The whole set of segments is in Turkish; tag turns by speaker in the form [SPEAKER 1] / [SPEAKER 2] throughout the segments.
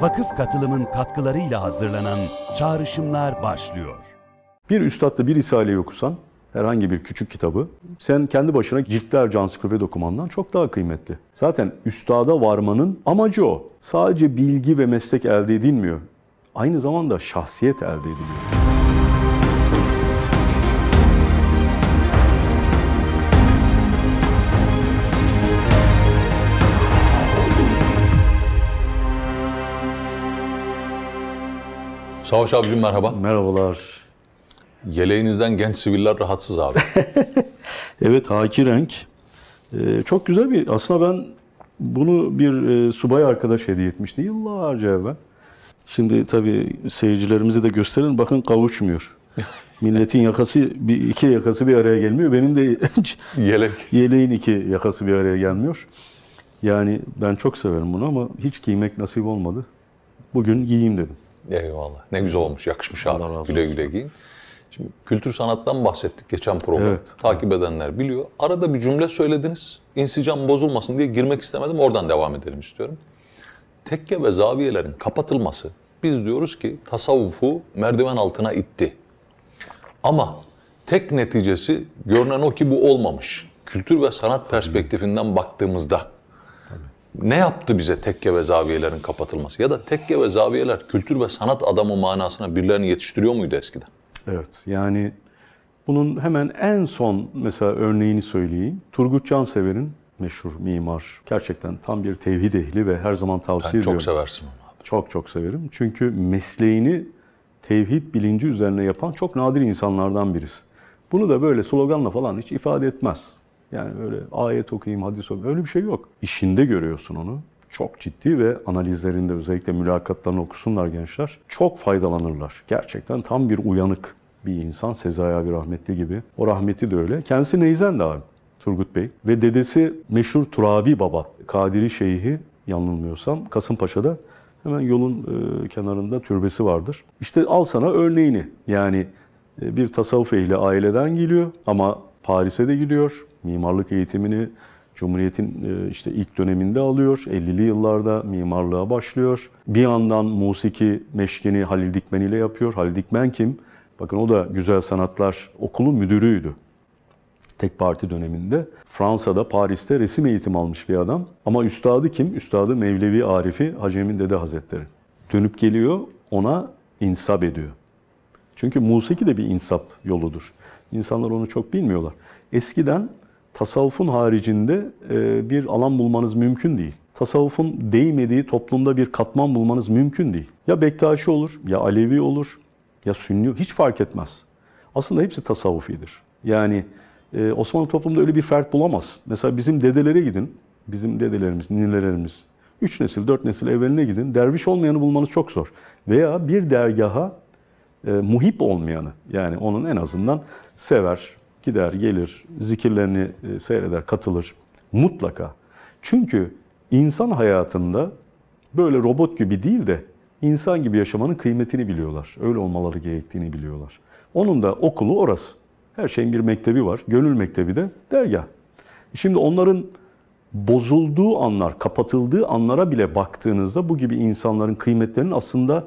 [SPEAKER 1] Vakıf Katılım'ın katkılarıyla hazırlanan Çağrışımlar başlıyor. Bir üstadla bir risaleyi okusan, herhangi bir küçük kitabı, sen kendi başına ciltlerce ansiklopedi okumandan çok daha kıymetli. Zaten üstada varmanın amacı o. Sadece bilgi ve meslek elde edilmiyor. Aynı zamanda şahsiyet elde ediliyor. Savaş abicim merhaba. Merhabalar. Yeleğinizden genç siviller rahatsız abi. evet haki renk. Ee, çok güzel bir aslında ben bunu bir e, subay arkadaş hediye etmişti yıllarca evvel. Şimdi tabii seyircilerimizi de gösterin bakın kavuşmuyor. Milletin yakası bir, iki yakası bir araya gelmiyor. Benim de yelek yeleğin iki yakası bir araya gelmiyor. Yani ben çok severim bunu ama hiç giymek nasip olmadı. Bugün giyeyim dedim. Eyvallah. Ne güzel olmuş. Yakışmış Allah abi. Güle güle giyin. Şimdi kültür sanattan bahsettik geçen program. Evet. Takip edenler biliyor. Arada bir cümle söylediniz. İnsicam bozulmasın diye girmek istemedim. Oradan devam edelim istiyorum. Tekke ve zaviyelerin kapatılması biz diyoruz ki tasavvufu merdiven altına itti. Ama tek neticesi görünen o ki bu olmamış. Kültür ve sanat perspektifinden baktığımızda ne yaptı bize tekke ve zaviyelerin kapatılması? Ya da tekke ve zaviyeler kültür ve sanat adamı manasına birilerini yetiştiriyor muydu eskiden? Evet yani bunun hemen en son mesela örneğini söyleyeyim. Turgut Cansever'in meşhur mimar. Gerçekten tam bir tevhid ehli ve her zaman tavsiye ben ediyorum. Çok seversin onu abi. Çok çok severim. Çünkü mesleğini tevhid bilinci üzerine yapan çok nadir insanlardan birisi. Bunu da böyle sloganla falan hiç ifade etmez. Yani öyle ayet okuyayım, hadis okuyayım öyle bir şey yok. İşinde görüyorsun onu. Çok ciddi ve analizlerinde özellikle mülakatlarını okusunlar gençler. Çok faydalanırlar. Gerçekten tam bir uyanık bir insan Sezai abi rahmetli gibi. O rahmeti de öyle. Kendisi Neyzen de abi Turgut Bey ve dedesi meşhur Turabi Baba Kadiri Şeyhi yanılmıyorsam Kasımpaşa'da hemen yolun e, kenarında türbesi vardır. İşte al sana örneğini. Yani e, bir tasavvuf ehli aileden geliyor ama Paris'e de gidiyor. Mimarlık eğitimini Cumhuriyet'in e, işte ilk döneminde alıyor. 50'li yıllarda mimarlığa başlıyor. Bir yandan musiki meşkini Halil Dikmen ile yapıyor. Halil Dikmen kim? Bakın o da Güzel Sanatlar Okulu müdürüydü. Tek parti döneminde. Fransa'da, Paris'te resim eğitimi almış bir adam. Ama üstadı kim? Üstadı Mevlevi Arifi Hacı Emin Dede Hazretleri. Dönüp geliyor ona insap ediyor. Çünkü musiki de bir insap yoludur. İnsanlar onu çok bilmiyorlar. Eskiden tasavvufun haricinde e, bir alan bulmanız mümkün değil. Tasavvufun değmediği toplumda bir katman bulmanız mümkün değil. Ya Bektaşi olur, ya Alevi olur, ya Sünni hiç fark etmez. Aslında hepsi tasavvufidir. Yani e, Osmanlı toplumunda öyle bir fert bulamaz. Mesela bizim dedelere gidin, bizim dedelerimiz, ninelerimiz, üç nesil, dört nesil evveline gidin. Derviş olmayanı bulmanız çok zor. Veya bir dergaha e, muhip olmayanı yani onun en azından sever, gider, gelir, zikirlerini e, seyreder, katılır mutlaka. Çünkü insan hayatında böyle robot gibi değil de insan gibi yaşamanın kıymetini biliyorlar. Öyle olmaları gerektiğini biliyorlar. Onun da okulu orası. Her şeyin bir mektebi var. Gönül mektebi de dergah. Şimdi onların bozulduğu anlar, kapatıldığı anlara bile baktığınızda bu gibi insanların kıymetlerinin aslında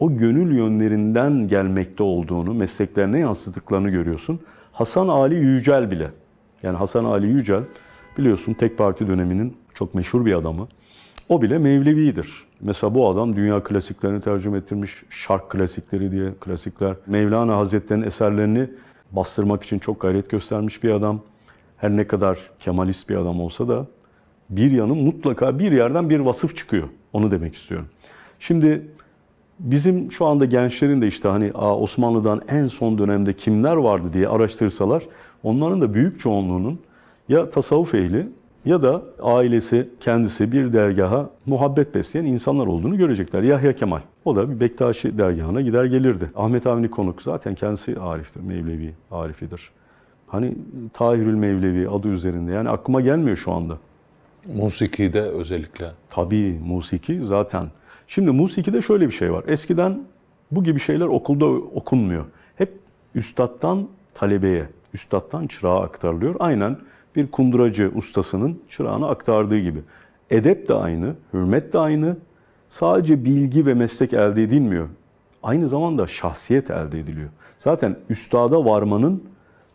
[SPEAKER 1] o gönül yönlerinden gelmekte olduğunu, mesleklerine yansıttıklarını görüyorsun. Hasan Ali Yücel bile, yani Hasan Ali Yücel biliyorsun tek parti döneminin çok meşhur bir adamı. O bile Mevlevi'dir. Mesela bu adam dünya klasiklerini tercüme ettirmiş. Şark klasikleri diye klasikler. Mevlana Hazretleri'nin eserlerini bastırmak için çok gayret göstermiş bir adam. Her ne kadar Kemalist bir adam olsa da bir yanı mutlaka bir yerden bir vasıf çıkıyor. Onu demek istiyorum. Şimdi Bizim şu anda gençlerin de işte hani Osmanlı'dan en son dönemde kimler vardı diye araştırsalar onların da büyük çoğunluğunun ya tasavvuf ehli ya da ailesi kendisi bir dergaha muhabbet besleyen insanlar olduğunu görecekler. Yahya Kemal. O da bir Bektaşi dergahına gider gelirdi. Ahmet Avni Konuk zaten kendisi Arif'tir, Mevlevi Arifidir. Hani Tahirül Mevlevi adı üzerinde yani aklıma gelmiyor şu anda. Musiki'de özellikle. Tabii musiki zaten Şimdi musiki'de şöyle bir şey var. Eskiden bu gibi şeyler okulda okunmuyor. Hep üstattan talebeye, üstattan çırağa aktarılıyor. Aynen bir kunduracı ustasının çırağına aktardığı gibi. Edep de aynı, hürmet de aynı. Sadece bilgi ve meslek elde edilmiyor. Aynı zamanda şahsiyet elde ediliyor. Zaten üstada varmanın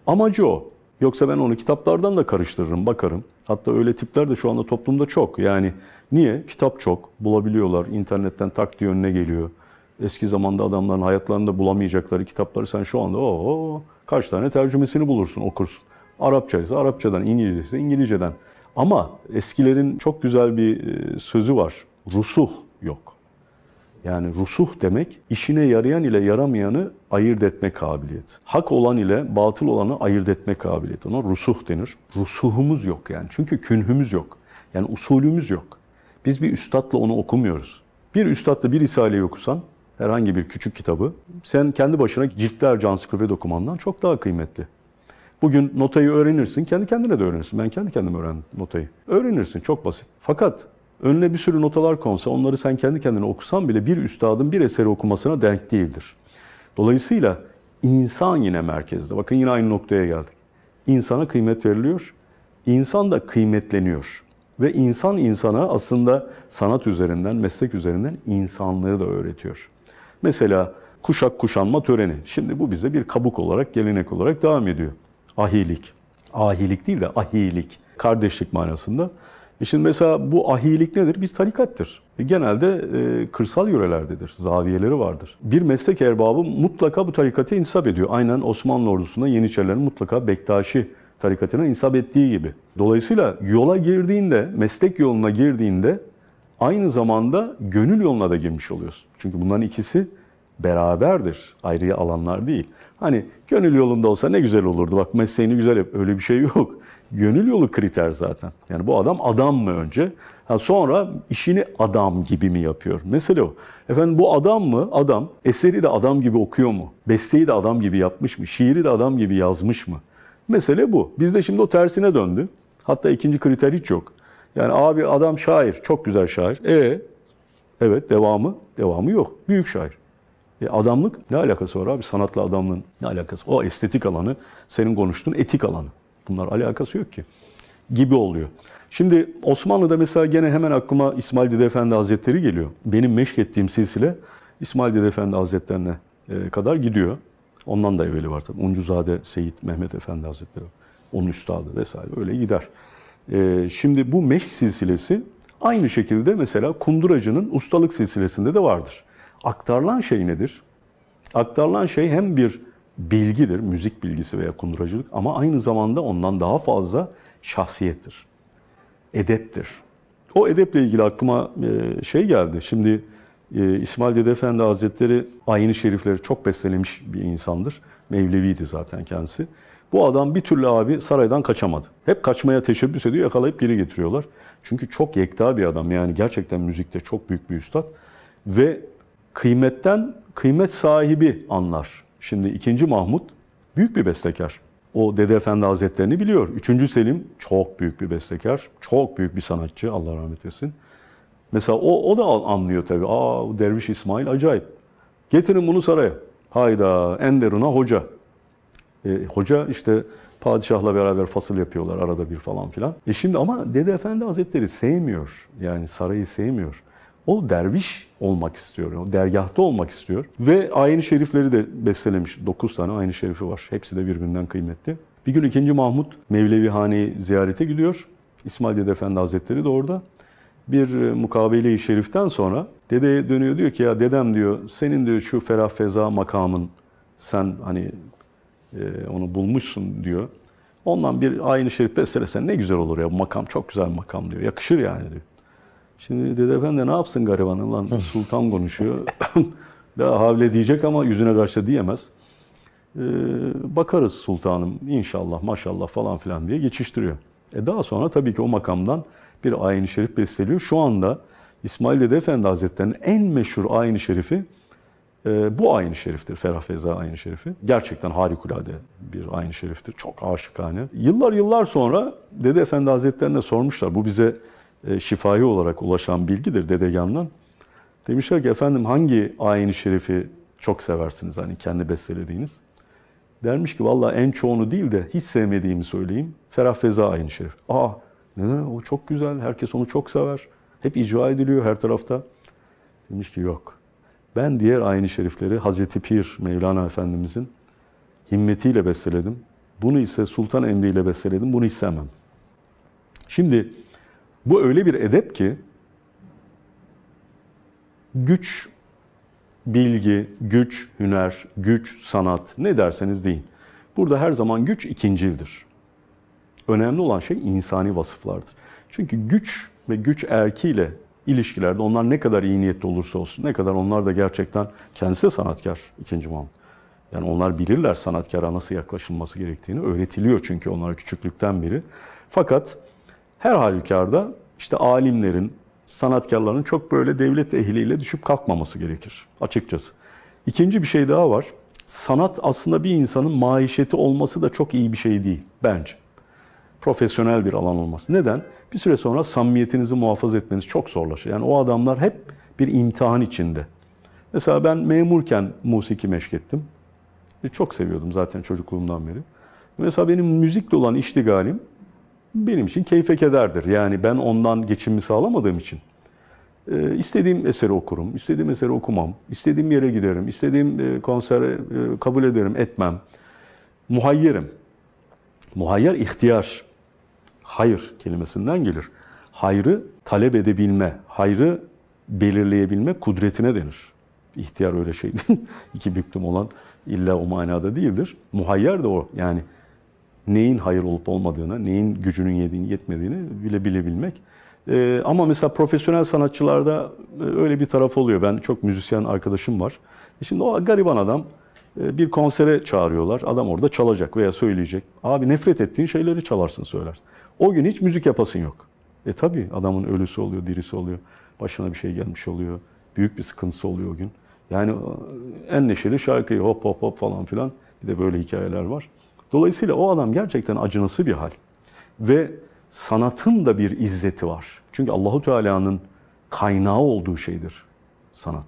[SPEAKER 1] amacı o. Yoksa ben onu kitaplardan da karıştırırım, bakarım. Hatta öyle tipler de şu anda toplumda çok. Yani niye? Kitap çok. Bulabiliyorlar. İnternetten tak diye önüne geliyor. Eski zamanda adamların hayatlarında bulamayacakları kitapları sen şu anda o kaç tane tercümesini bulursun, okursun. Arapça ise Arapçadan, İngilizce ise İngilizceden. Ama eskilerin çok güzel bir e, sözü var. Rusuh yok. Yani rusuh demek işine yarayan ile yaramayanı ayırt etme kabiliyeti. Hak olan ile batıl olanı ayırt etme kabiliyeti. Ona rusuh denir. Rusuhumuz yok yani. Çünkü künhümüz yok. Yani usulümüz yok. Biz bir üstadla onu okumuyoruz. Bir üstadla bir risaleyi okusan herhangi bir küçük kitabı sen kendi başına ciltler ansiklopedi dokumandan çok daha kıymetli. Bugün notayı öğrenirsin, kendi kendine de öğrenirsin. Ben kendi kendime öğrendim notayı. Öğrenirsin, çok basit. Fakat önüne bir sürü notalar konsa, onları sen kendi kendine okusan bile bir üstadın bir eseri okumasına denk değildir. Dolayısıyla insan yine merkezde. Bakın yine aynı noktaya geldik. İnsana kıymet veriliyor, insan da kıymetleniyor. Ve insan insana aslında sanat üzerinden, meslek üzerinden insanlığı da öğretiyor. Mesela kuşak kuşanma töreni. Şimdi bu bize bir kabuk olarak, gelenek olarak devam ediyor. Ahilik. Ahilik değil de ahilik. Kardeşlik manasında. E şimdi mesela bu ahilik nedir? Bir tarikattır. E genelde e, kırsal yörelerdedir, zaviyeleri vardır. Bir meslek erbabı mutlaka bu tarikatı insap ediyor. Aynen Osmanlı ordusunda Yeniçerilerin mutlaka Bektaşi tarikatına insap ettiği gibi. Dolayısıyla yola girdiğinde, meslek yoluna girdiğinde aynı zamanda gönül yoluna da girmiş oluyoruz. Çünkü bunların ikisi beraberdir. Ayrı alanlar değil. Hani gönül yolunda olsa ne güzel olurdu. Bak mesleğini güzel yap. Öyle bir şey yok. Gönül yolu kriter zaten. Yani bu adam adam mı önce? Ha sonra işini adam gibi mi yapıyor? Mesela o. Efendim bu adam mı? Adam. Eseri de adam gibi okuyor mu? Besteyi de adam gibi yapmış mı? Şiiri de adam gibi yazmış mı? Mesele bu. Bizde şimdi o tersine döndü. Hatta ikinci kriter hiç yok. Yani abi adam şair, çok güzel şair. E evet devamı, devamı yok. Büyük şair. E adamlık ne alakası var abi? Sanatla adamlığın ne alakası? O estetik alanı, senin konuştuğun etik alanı. Bunlar alakası yok ki. Gibi oluyor. Şimdi Osmanlı'da mesela gene hemen aklıma İsmail Dede Efendi Hazretleri geliyor. Benim meşk ettiğim silsile İsmail Dede Efendi Hazretlerine e, kadar gidiyor. Ondan da evveli var tabii. Uncuzade Seyit Mehmet Efendi Hazretleri. Onun üstadı vesaire öyle gider. E, şimdi bu meşk silsilesi aynı şekilde mesela kunduracının ustalık silsilesinde de vardır. Aktarılan şey nedir? Aktarılan şey hem bir bilgidir, müzik bilgisi veya kunduracılık ama aynı zamanda ondan daha fazla şahsiyettir, edeptir. O edeple ilgili aklıma e, şey geldi. Şimdi e, İsmail Dede Efendi Hazretleri aynı şerifleri çok beslenemiş bir insandır. Mevleviydi zaten kendisi. Bu adam bir türlü abi saraydan kaçamadı. Hep kaçmaya teşebbüs ediyor, yakalayıp geri getiriyorlar. Çünkü çok yekta bir adam. Yani gerçekten müzikte çok büyük bir üstad. Ve kıymetten kıymet sahibi anlar. Şimdi ikinci Mahmut büyük bir bestekar. O Dede Efendi Hazretlerini biliyor. Üçüncü Selim çok büyük bir bestekar, çok büyük bir sanatçı Allah rahmet etsin. Mesela o, o da anlıyor tabii. Aa Derviş İsmail acayip. Getirin bunu saraya. Hayda Enderun'a hoca. E, hoca işte padişahla beraber fasıl yapıyorlar arada bir falan filan. E şimdi ama Dede Efendi Hazretleri sevmiyor. Yani sarayı sevmiyor. O derviş olmak istiyor. O dergahta olmak istiyor. Ve aynı şerifleri de bestelemiş. 9 tane aynı i şerifi var. Hepsi de birbirinden kıymetli. Bir gün 2. Mahmut Mevlevi hani ziyarete gidiyor. İsmail Dede Efendi Hazretleri de orada. Bir e, mukabele-i şeriften sonra dedeye dönüyor diyor ki ya dedem diyor senin diyor şu ferah feza makamın sen hani e, onu bulmuşsun diyor. Ondan bir aynı şerif bestelesen ne güzel olur ya bu makam çok güzel makam diyor. Yakışır yani diyor. Şimdi Dede Efendi ne yapsın garibanın lan sultan konuşuyor. Daha havle diyecek ama yüzüne karşı diyemez. Ee, bakarız sultanım inşallah maşallah falan filan diye geçiştiriyor. E daha sonra tabii ki o makamdan bir ayin şerif besteliyor. Şu anda İsmail Dede Efendi Hazretleri'nin en meşhur ayin şerifi e, bu ayin şeriftir. Ferah Feza ayin şerifi. Gerçekten harikulade bir ayin şeriftir. Çok aşıkane. Yıllar yıllar sonra Dede Efendi Hazretleri'ne sormuşlar. Bu bize e, şifahi olarak ulaşan bilgidir Dedegan'dan. Demişler ki efendim hangi ayini şerifi çok seversiniz hani kendi bestelediğiniz? Dermiş ki valla en çoğunu değil de hiç sevmediğimi söyleyeyim. Ferah Feza ayini şerif. Aa neden o çok güzel herkes onu çok sever. Hep icra ediliyor her tarafta. Demiş ki yok. Ben diğer ayini şerifleri Hazreti Pir Mevlana Efendimizin himmetiyle besteledim. Bunu ise Sultan Emri ile besteledim. Bunu hiç sevmem Şimdi bu öyle bir edep ki güç, bilgi, güç, hüner, güç, sanat ne derseniz deyin. Burada her zaman güç ikincildir. Önemli olan şey insani vasıflardır. Çünkü güç ve güç erkiyle ilişkilerde onlar ne kadar iyi niyetli olursa olsun, ne kadar onlar da gerçekten kendisi de sanatkar ikinci Mahmut. Yani onlar bilirler sanatkara nasıl yaklaşılması gerektiğini. Öğretiliyor çünkü onlara küçüklükten beri. Fakat her halükarda işte alimlerin, sanatkarların çok böyle devlet ehliyle düşüp kalkmaması gerekir açıkçası. İkinci bir şey daha var. Sanat aslında bir insanın maişeti olması da çok iyi bir şey değil bence. Profesyonel bir alan olması. Neden? Bir süre sonra samimiyetinizi muhafaza etmeniz çok zorlaşır. Yani o adamlar hep bir imtihan içinde. Mesela ben memurken musiki meşk ettim. E, çok seviyordum zaten çocukluğumdan beri. Mesela benim müzikle olan iştigalim benim için keyfe kederdir. Yani ben ondan geçimimi sağlamadığım için. E, istediğim eseri okurum, istediğim eseri okumam, istediğim yere giderim, istediğim e, konsere e, kabul ederim, etmem. Muhayyerim. Muhayyer ihtiyar. Hayır kelimesinden gelir. Hayrı talep edebilme, hayrı belirleyebilme kudretine denir. İhtiyar öyle şey değil. İki büklüm olan illa o manada değildir. Muhayyer de o. Yani neyin hayır olup olmadığını, neyin gücünün yediğini, yetmediğini bile bilebilmek. E, ama mesela profesyonel sanatçılarda e, öyle bir taraf oluyor. Ben çok müzisyen arkadaşım var. E, şimdi o gariban adam e, bir konsere çağırıyorlar. Adam orada çalacak veya söyleyecek. Abi nefret ettiğin şeyleri çalarsın söylersin. O gün hiç müzik yapasın yok. E tabi adamın ölüsü oluyor, dirisi oluyor. Başına bir şey gelmiş oluyor. Büyük bir sıkıntısı oluyor o gün. Yani e, en neşeli şarkıyı hop hop hop falan filan. Bir de böyle hikayeler var. Dolayısıyla o adam gerçekten acınası bir hal. Ve sanatın da bir izzeti var. Çünkü Allahu Teala'nın kaynağı olduğu şeydir sanat.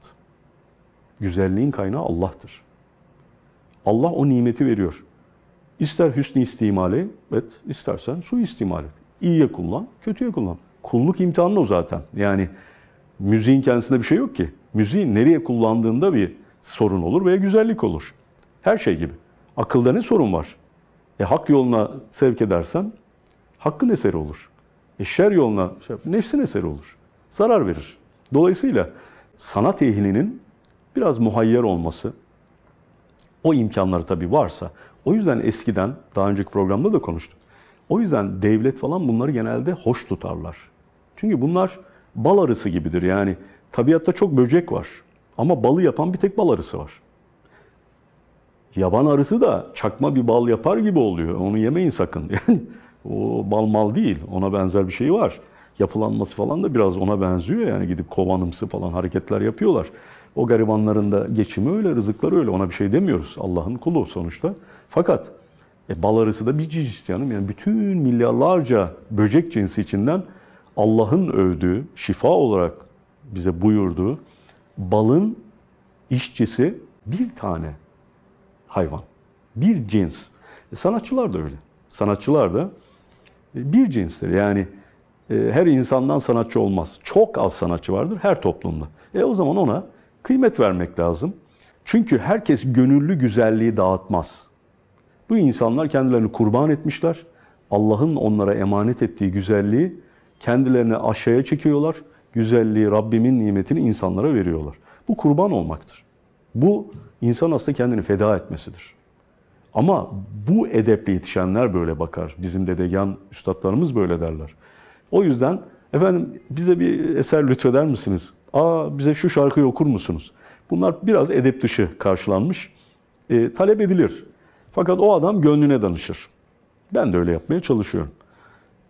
[SPEAKER 1] Güzelliğin kaynağı Allah'tır. Allah o nimeti veriyor. İster hüsnü istimale et, istersen su istimal et. İyiye kullan, kötüye kullan. Kulluk imtihanı o zaten. Yani müziğin kendisinde bir şey yok ki. Müziği nereye kullandığında bir sorun olur veya güzellik olur. Her şey gibi. Akılda ne sorun var? E, hak yoluna sevk edersen hakkın eseri olur. E, şer yoluna şey, nefsin eseri olur. Zarar verir. Dolayısıyla sanat ehlinin biraz muhayyer olması, o imkanları tabii varsa, o yüzden eskiden, daha önceki programda da konuştuk. O yüzden devlet falan bunları genelde hoş tutarlar. Çünkü bunlar bal arısı gibidir. Yani tabiatta çok böcek var. Ama balı yapan bir tek bal arısı var. Yaban arısı da çakma bir bal yapar gibi oluyor. Onu yemeyin sakın. Yani o bal mal değil. Ona benzer bir şey var. Yapılanması falan da biraz ona benziyor. Yani gidip kovanımsı falan hareketler yapıyorlar. O garibanların da geçimi öyle, rızıkları öyle. Ona bir şey demiyoruz. Allah'ın kulu sonuçta. Fakat e, bal arısı da bir cins canım. Yani bütün milyarlarca böcek cinsi içinden Allah'ın övdüğü, şifa olarak bize buyurduğu balın işçisi bir tane hayvan. Bir cins. E, sanatçılar da öyle. Sanatçılar da e, bir cinstir. Yani e, her insandan sanatçı olmaz. Çok az sanatçı vardır her toplumda. E o zaman ona kıymet vermek lazım. Çünkü herkes gönüllü güzelliği dağıtmaz. Bu insanlar kendilerini kurban etmişler. Allah'ın onlara emanet ettiği güzelliği kendilerini aşağıya çekiyorlar. Güzelliği, Rabbimin nimetini insanlara veriyorlar. Bu kurban olmaktır. Bu insan aslında kendini feda etmesidir. Ama bu edeple yetişenler böyle bakar. Bizim dedegan üstadlarımız böyle derler. O yüzden efendim bize bir eser lütfeder misiniz? Aa bize şu şarkıyı okur musunuz? Bunlar biraz edep dışı karşılanmış. E, talep edilir. Fakat o adam gönlüne danışır. Ben de öyle yapmaya çalışıyorum.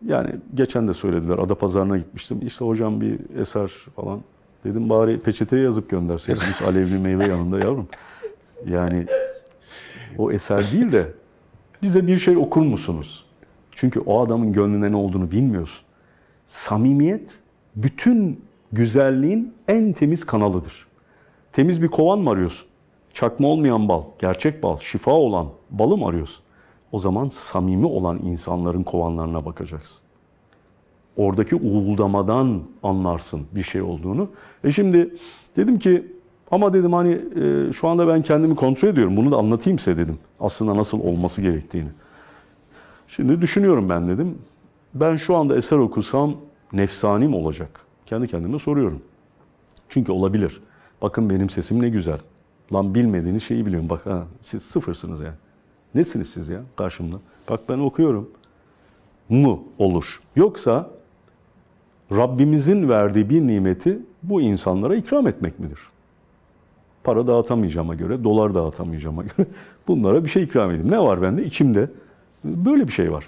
[SPEAKER 1] Yani geçen de söylediler. Ada pazarına gitmiştim. İşte hocam bir eser falan Dedim bari peçeteye yazıp gönderseydiniz alevli meyve yanında yavrum. Yani o eser değil de bize bir şey okur musunuz? Çünkü o adamın gönlüne ne olduğunu bilmiyorsun. Samimiyet bütün güzelliğin en temiz kanalıdır. Temiz bir kovan mı arıyorsun? Çakma olmayan bal, gerçek bal, şifa olan balı mı arıyorsun? O zaman samimi olan insanların kovanlarına bakacaksın oradaki uğuldamadan anlarsın bir şey olduğunu. E şimdi dedim ki ama dedim hani e, şu anda ben kendimi kontrol ediyorum. Bunu da anlatayım size dedim. Aslında nasıl olması gerektiğini. Şimdi düşünüyorum ben dedim. Ben şu anda eser okusam nefsanim olacak. Kendi kendime soruyorum. Çünkü olabilir. Bakın benim sesim ne güzel. Lan bilmediğiniz şeyi biliyorum. Bak ha, siz sıfırsınız ya Nesiniz siz ya karşımda? Bak ben okuyorum. Mu olur. Yoksa Rabbimizin verdiği bir nimeti bu insanlara ikram etmek midir? Para dağıtamayacağıma göre, dolar dağıtamayacağıma göre bunlara bir şey ikram edeyim. Ne var bende? İçimde. Böyle bir şey var.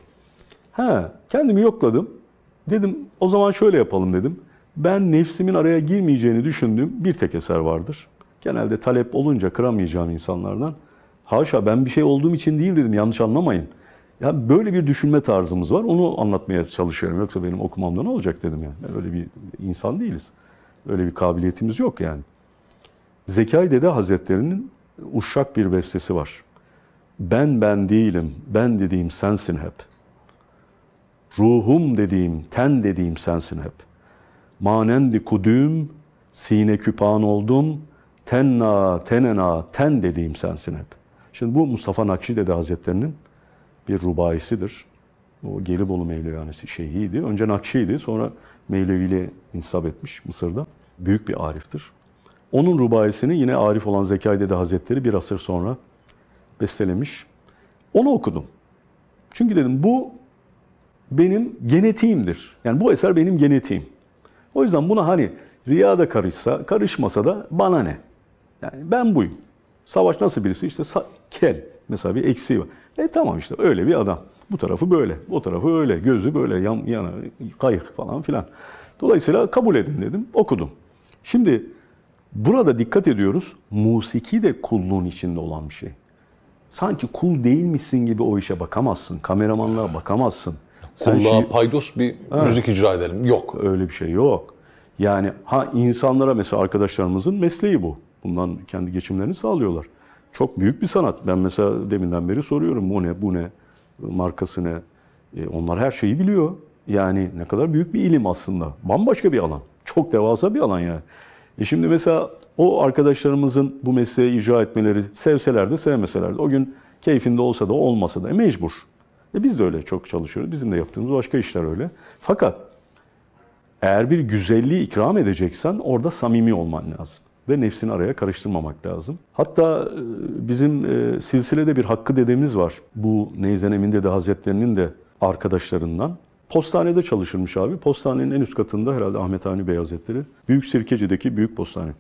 [SPEAKER 1] Ha, kendimi yokladım. Dedim o zaman şöyle yapalım dedim. Ben nefsimin araya girmeyeceğini düşündüğüm bir tek eser vardır. Genelde talep olunca kıramayacağım insanlardan. Haşa ben bir şey olduğum için değil dedim yanlış anlamayın. Ya böyle bir düşünme tarzımız var. Onu anlatmaya çalışıyorum. Yoksa benim okumamda ne olacak dedim yani. yani öyle bir insan değiliz. Öyle bir kabiliyetimiz yok yani. Zekai Dede Hazretleri'nin uşak bir bestesi var. Ben ben değilim, ben dediğim sensin hep. Ruhum dediğim, ten dediğim sensin hep. Manendi kudüm, sine küpan oldum, tenna, tenena, ten dediğim sensin hep. Şimdi bu Mustafa Nakşi Dede Hazretleri'nin bir rubayisidir. O Gelibolu Mevlevanesi şeyhiydi. Önce Nakşi'ydi sonra mevlevili insab etmiş Mısır'da. Büyük bir ariftir. Onun rubayesini yine arif olan Zekai Dede Hazretleri bir asır sonra bestelemiş. Onu okudum. Çünkü dedim bu benim genetiğimdir. Yani bu eser benim genetiğim. O yüzden buna hani riyada karışsa, karışmasa da bana ne? Yani ben buyum. Savaş nasıl birisi? İşte kel. Mesela bir eksiği var. E tamam işte öyle bir adam. Bu tarafı böyle, o tarafı öyle, gözü böyle, yan, yana, kayık falan filan. Dolayısıyla kabul edin dedim, okudum. Şimdi burada dikkat ediyoruz, musiki de kulluğun içinde olan bir şey. Sanki kul değilmişsin gibi o işe bakamazsın, kameramanlara bakamazsın. Kulluğa şey... paydos bir ha. müzik icra edelim, yok. Öyle bir şey yok. Yani ha insanlara mesela arkadaşlarımızın mesleği bu. Bundan kendi geçimlerini sağlıyorlar çok büyük bir sanat. Ben mesela deminden beri soruyorum bu ne, bu ne, markası ne. E, onlar her şeyi biliyor. Yani ne kadar büyük bir ilim aslında. Bambaşka bir alan. Çok devasa bir alan yani. E şimdi mesela o arkadaşlarımızın bu mesleği icra etmeleri sevseler de sevmeseler de o gün keyfinde olsa da olmasa da mecbur. E biz de öyle çok çalışıyoruz. Bizim de yaptığımız başka işler öyle. Fakat eğer bir güzelliği ikram edeceksen orada samimi olman lazım ve nefsini araya karıştırmamak lazım. Hatta e, bizim e, silsilede bir hakkı dedemiz var. Bu Neyzen Emin'de de Hazretlerinin de arkadaşlarından. Postanede çalışırmış abi. Postanenin en üst katında herhalde Ahmet Avni Bey Hazretleri. Büyük Sirkeci'deki büyük postane.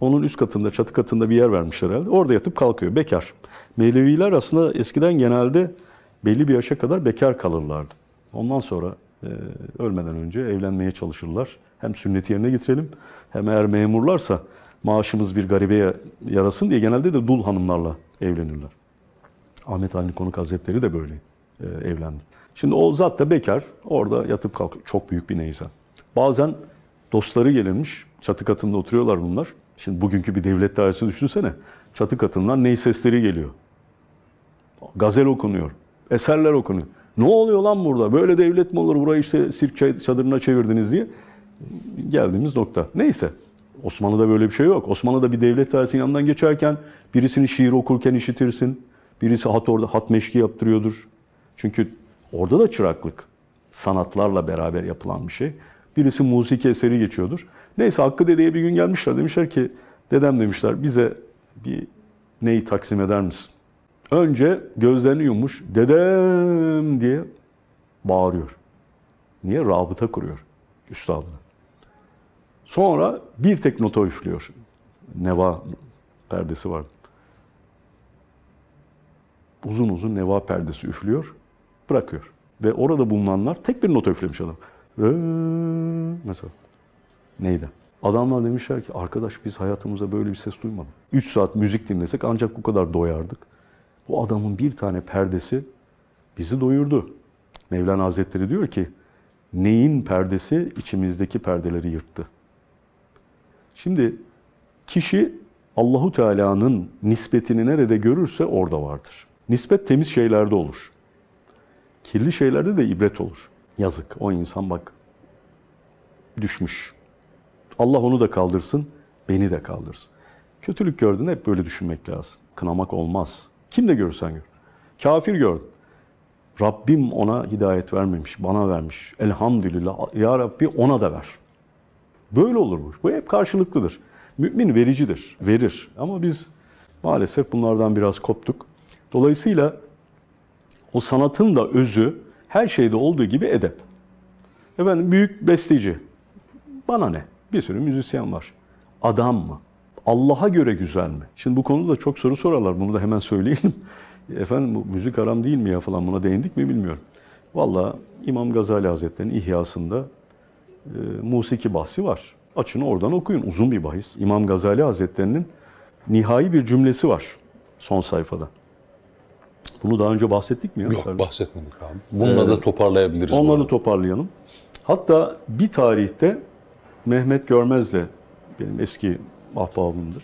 [SPEAKER 1] Onun üst katında, çatı katında bir yer vermişler herhalde. Orada yatıp kalkıyor. Bekar. Mevleviler aslında eskiden genelde belli bir yaşa kadar bekar kalırlardı. Ondan sonra e, ölmeden önce evlenmeye çalışırlar. Hem sünneti yerine getirelim hem eğer memurlarsa maaşımız bir garibe yarasın diye genelde de dul hanımlarla evlenirler. Ahmet Halil Konuk Hazretleri de böyle e, evlendi. Şimdi o zat da bekar. Orada yatıp kalkıyor. Çok büyük bir neyse. Bazen dostları gelirmiş. Çatı katında oturuyorlar bunlar. Şimdi bugünkü bir devlet dairesi düşünsene. Çatı katından ney sesleri geliyor. Gazel okunuyor. Eserler okunuyor. Ne oluyor lan burada? Böyle devlet mi olur? Burayı işte sirk çadırına çevirdiniz diye. Geldiğimiz nokta. Neyse. Osmanlı'da böyle bir şey yok. Osmanlı'da bir devlet dairesinin yanından geçerken birisini şiir okurken işitirsin. Birisi hat orada hat meşki yaptırıyordur. Çünkü orada da çıraklık sanatlarla beraber yapılan bir şey. Birisi müzik eseri geçiyordur. Neyse Hakkı Dede'ye bir gün gelmişler. Demişler ki dedem demişler bize bir neyi taksim eder misin? Önce gözlerini yummuş dedem diye bağırıyor. Niye? Rabıta kuruyor üstadına. Sonra bir tek nota üflüyor. Neva perdesi var. Uzun uzun neva perdesi üflüyor, bırakıyor. Ve orada bulunanlar tek bir nota üflemiş adam. Mesela neydi? Adamlar demişler ki arkadaş biz hayatımıza böyle bir ses duymadık. 3 saat müzik dinlesek ancak bu kadar doyardık. Bu adamın bir tane perdesi bizi doyurdu. Mevlana Hazretleri diyor ki neyin perdesi içimizdeki perdeleri yırttı. Şimdi kişi Allahu Teala'nın nispetini nerede görürse orada vardır. Nispet temiz şeylerde olur. Kirli şeylerde de ibret olur. Yazık o insan bak düşmüş. Allah onu da kaldırsın, beni de kaldırsın. Kötülük gördün hep böyle düşünmek lazım. Kınamak olmaz. Kim de görürsen gör. Kafir gördün. Rabbim ona hidayet vermemiş, bana vermiş. Elhamdülillah. Ya Rabbi ona da ver. Böyle olurmuş. Bu hep karşılıklıdır. Mümin vericidir, verir. Ama biz maalesef bunlardan biraz koptuk. Dolayısıyla o sanatın da özü her şeyde olduğu gibi edep. Efendim büyük besteci. Bana ne? Bir sürü müzisyen var. Adam mı? Allah'a göre güzel mi? Şimdi bu konuda da çok soru sorarlar. Bunu da hemen söyleyelim. Efendim bu müzik haram değil mi ya falan buna değindik mi bilmiyorum. Valla İmam Gazali Hazretleri'nin ihyasında e, musiki bahsi var. Açın oradan okuyun. Uzun bir bahis. İmam Gazali Hazretleri'nin nihai bir cümlesi var son sayfada. Bunu daha önce bahsettik mi? Ya? Yok Sarı? bahsetmedik abi. Bununla ee, da toparlayabiliriz. Onları bunu. toparlayalım. Hatta bir tarihte Mehmet Görmez de benim eski ahbabımdır.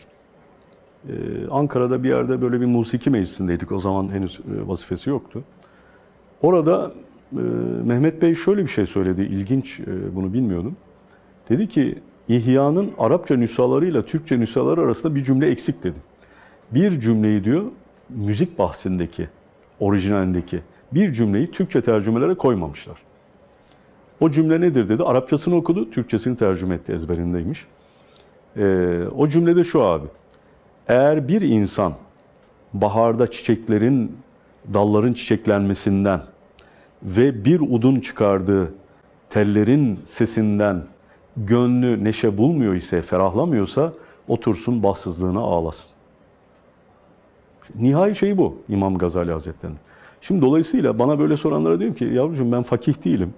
[SPEAKER 1] Ee, Ankara'da bir yerde böyle bir musiki meclisindeydik. O zaman henüz e, vazifesi yoktu. Orada ee, Mehmet Bey şöyle bir şey söyledi, ilginç e, bunu bilmiyordum. Dedi ki İhya'nın Arapça nüshalarıyla Türkçe nüshaları arasında bir cümle eksik dedi. Bir cümleyi diyor müzik bahsindeki, orijinalindeki bir cümleyi Türkçe tercümelere koymamışlar. O cümle nedir dedi. Arapçasını okudu, Türkçesini tercüme etti ezberindeymiş. Ee, o cümle de şu abi. Eğer bir insan baharda çiçeklerin, dalların çiçeklenmesinden ve bir udun çıkardığı tellerin sesinden gönlü neşe bulmuyor ise, ferahlamıyorsa otursun bahtsızlığına ağlasın. Nihai şey bu İmam Gazali Hazretleri'nin. Şimdi dolayısıyla bana böyle soranlara diyorum ki yavrucuğum ben fakih değilim.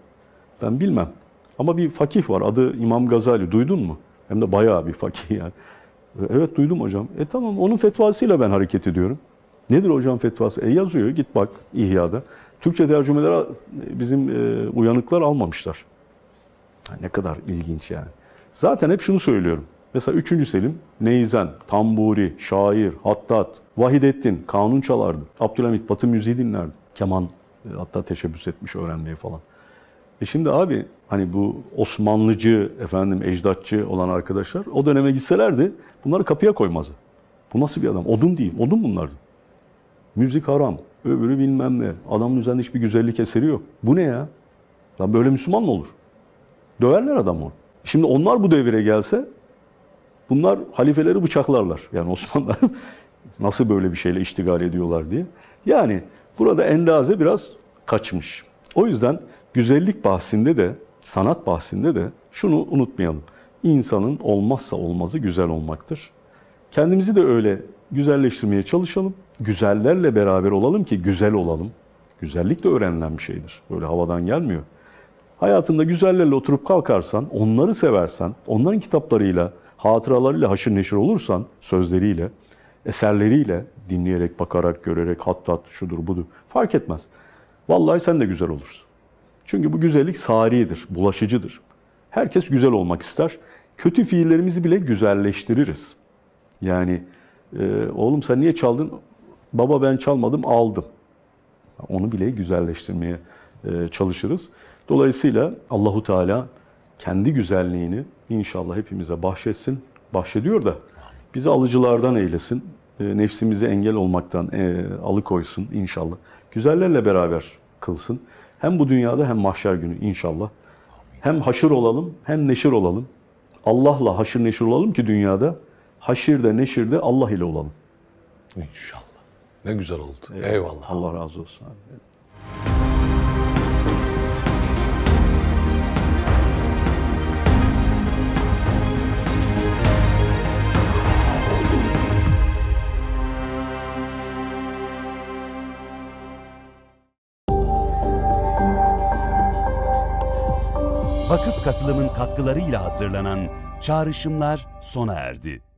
[SPEAKER 1] Ben bilmem. Ama bir fakih var adı İmam Gazali. Duydun mu? Hem de bayağı bir fakih yani. Evet duydum hocam. E tamam onun fetvasıyla ben hareket ediyorum. Nedir hocam fetvası? E yazıyor git bak İhya'da. Türkçe tercümeleri bizim e, uyanıklar almamışlar. ne kadar ilginç yani. Zaten hep şunu söylüyorum. Mesela 3. Selim, Neyzen, Tamburi, Şair, Hattat, Vahidettin, Kanun çalardı. Abdülhamit Batı müziği dinlerdi. Keman e, hatta teşebbüs etmiş öğrenmeye falan. E şimdi abi hani bu Osmanlıcı, efendim ecdatçı olan arkadaşlar o döneme gitselerdi bunları kapıya koymazdı. Bu nasıl bir adam? Odun değil, odun bunlar. Müzik haram, öbürü bilmem ne. Adamın üzerinde hiçbir güzellik eseri yok. Bu ne ya? Lan böyle Müslüman mı olur? Döverler adamı. Şimdi onlar bu devire gelse bunlar halifeleri bıçaklarlar. Yani Osmanlılar nasıl böyle bir şeyle iştigal ediyorlar diye. Yani burada endaze biraz kaçmış. O yüzden güzellik bahsinde de sanat bahsinde de şunu unutmayalım. İnsanın olmazsa olmazı güzel olmaktır. Kendimizi de öyle güzelleştirmeye çalışalım güzellerle beraber olalım ki güzel olalım. Güzellik de öğrenilen bir şeydir. Böyle havadan gelmiyor. Hayatında güzellerle oturup kalkarsan, onları seversen, onların kitaplarıyla, hatıralarıyla haşır neşir olursan, sözleriyle, eserleriyle, dinleyerek, bakarak, görerek, hatta şudur budur fark etmez. Vallahi sen de güzel olursun. Çünkü bu güzellik saridir, bulaşıcıdır. Herkes güzel olmak ister. Kötü fiillerimizi bile güzelleştiririz. Yani e, oğlum sen niye çaldın? Baba ben çalmadım aldım. Onu bile güzelleştirmeye e, çalışırız. Dolayısıyla Allahu Teala kendi güzelliğini inşallah hepimize bahşetsin. Bahşediyor da bizi alıcılardan eylesin. E, Nefsimizi engel olmaktan e, alıkoysun inşallah. Güzellerle beraber kılsın. Hem bu dünyada hem mahşer günü inşallah. Hem haşır olalım hem neşir olalım. Allah'la haşır neşir olalım ki dünyada. Haşirde neşirde Allah ile olalım. İnşallah. Ne güzel oldu. Evet. Eyvallah. Allah razı olsun abi. Vakıf katılımın katkılarıyla hazırlanan çağrışımlar sona erdi.